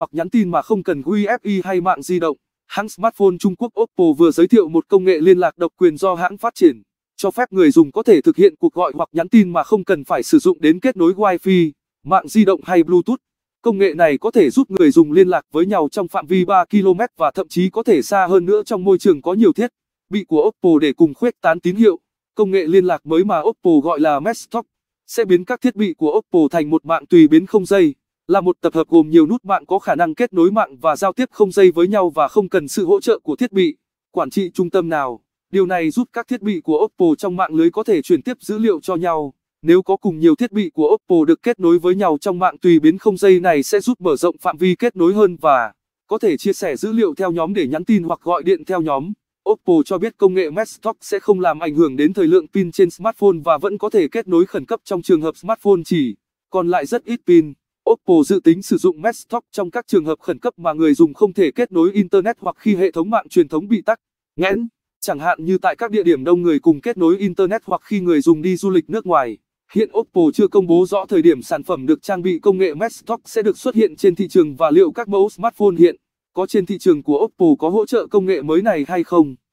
hoặc nhắn tin mà không cần wifi e hay mạng di động. Hãng smartphone Trung Quốc Oppo vừa giới thiệu một công nghệ liên lạc độc quyền do hãng phát triển, cho phép người dùng có thể thực hiện cuộc gọi hoặc nhắn tin mà không cần phải sử dụng đến kết nối Wi-Fi, mạng di động hay Bluetooth. Công nghệ này có thể giúp người dùng liên lạc với nhau trong phạm vi 3 km và thậm chí có thể xa hơn nữa trong môi trường có nhiều thiết bị của Oppo để cùng khuếch tán tín hiệu. Công nghệ liên lạc mới mà Oppo gọi là Mesh Talk sẽ biến các thiết bị của Oppo thành một mạng tùy biến không dây là một tập hợp gồm nhiều nút mạng có khả năng kết nối mạng và giao tiếp không dây với nhau và không cần sự hỗ trợ của thiết bị quản trị trung tâm nào. Điều này giúp các thiết bị của Oppo trong mạng lưới có thể truyền tiếp dữ liệu cho nhau. Nếu có cùng nhiều thiết bị của Oppo được kết nối với nhau trong mạng tùy biến không dây này sẽ giúp mở rộng phạm vi kết nối hơn và có thể chia sẻ dữ liệu theo nhóm để nhắn tin hoặc gọi điện theo nhóm. Oppo cho biết công nghệ mesh Talk sẽ không làm ảnh hưởng đến thời lượng pin trên smartphone và vẫn có thể kết nối khẩn cấp trong trường hợp smartphone chỉ còn lại rất ít pin. Oppo dự tính sử dụng Mestalk trong các trường hợp khẩn cấp mà người dùng không thể kết nối Internet hoặc khi hệ thống mạng truyền thống bị tắc, nghẽn, chẳng hạn như tại các địa điểm đông người cùng kết nối Internet hoặc khi người dùng đi du lịch nước ngoài. Hiện Oppo chưa công bố rõ thời điểm sản phẩm được trang bị công nghệ Mestalk sẽ được xuất hiện trên thị trường và liệu các mẫu smartphone hiện có trên thị trường của Oppo có hỗ trợ công nghệ mới này hay không.